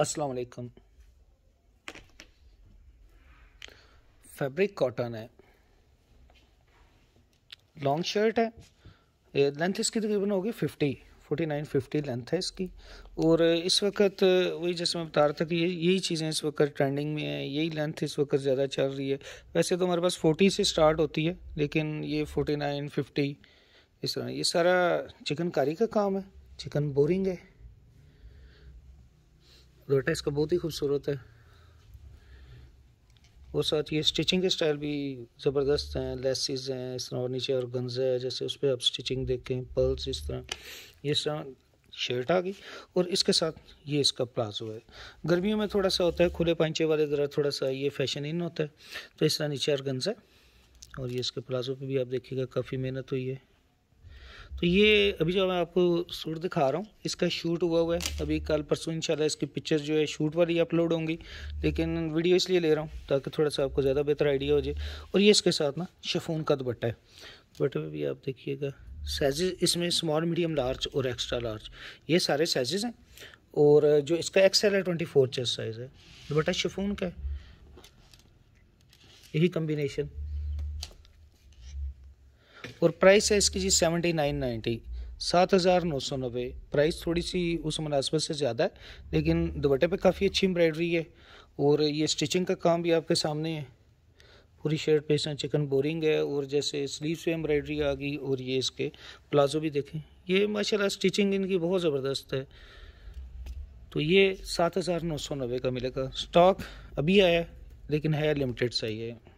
अस्सलाम वालेकुम fabric cotton है लॉन्ग शर्ट है लेंथ इसकी तकरीबन होगी fifty forty nine fifty length है इसकी और इस वक्त वही जैसे मैं बता रहा था कि ये यही चीज़ें इस वक्त ट्रेंडिंग में है यही लेंथ इस वक्त ज़्यादा चल रही है वैसे तो हमारे पास फोर्टी से स्टार्ट होती है लेकिन ये फोर्टी नाइन फिफ्टी इस तरह ये सारा चिकनकारी का काम है चिकन बोरिंग है दुपट्टा इसका बहुत ही खूबसूरत है और साथ ये स्टिचिंग के स्टाइल भी ज़बरदस्त हैं लेसिस हैं इस तरह और नीचे और गंजा है जैसे उस पर आप स्टिचिंग देखें पल्स इस तरह ये इस तरह शर्ट आ गई और इसके साथ ये इसका प्लाजो है गर्मियों में थोड़ा सा होता है खुले पंचे वाले ज़रा थोड़ा सा ये फैशन इन होता है तो इस तरह नीचे और गंजा और ये इसके प्लाजो पर भी आप देखिएगा काफ़ी मेहनत हुई है तो ये अभी जो मैं आपको सूट दिखा रहा हूँ इसका शूट हुआ हुआ है अभी कल परसों इंशाल्लाह इसकी पिक्चर जो है शूट वाली अपलोड होंगी लेकिन वीडियो इसलिए ले रहा हूँ ताकि थोड़ा सा आपको ज़्यादा बेहतर आइडिया हो जाए और ये इसके साथ ना शफून का दुपट्टा है दुपट्टे पर भी आप देखिएगा साइजेज इसमें स्मॉल मीडियम लार्ज और एक्स्ट्रा लार्ज ये सारे साइजेज़ हैं और जो इसका एक्सएल है ट्वेंटी फोर चेस्ट साइज़ है दुपट्टा शफून का है यही कम्बिनेशन और प्राइस है इसकी जी सेवेंटी नाइन नाइन्टी सात हज़ार नौ सौ नब्बे प्राइस थोड़ी सी उस मुनासबत से ज़्यादा है लेकिन दुपट्टे पे काफ़ी अच्छी एम्ब्रॉयडरी है और ये स्टिचिंग का काम भी आपके सामने है पूरी शर्ट पे इसमें चिकन बोरिंग है और जैसे स्लीव्स पे एम्ब्रॉयडरी आ गई और ये इसके प्लाजो भी देखें ये माशा स्टिचिंग इनकी बहुत ज़बरदस्त है तो ये सात हज़ार नौ सौ नब्बे का मिलेगा स्टॉक अभी आया लेकिन है लिमिटेड सही है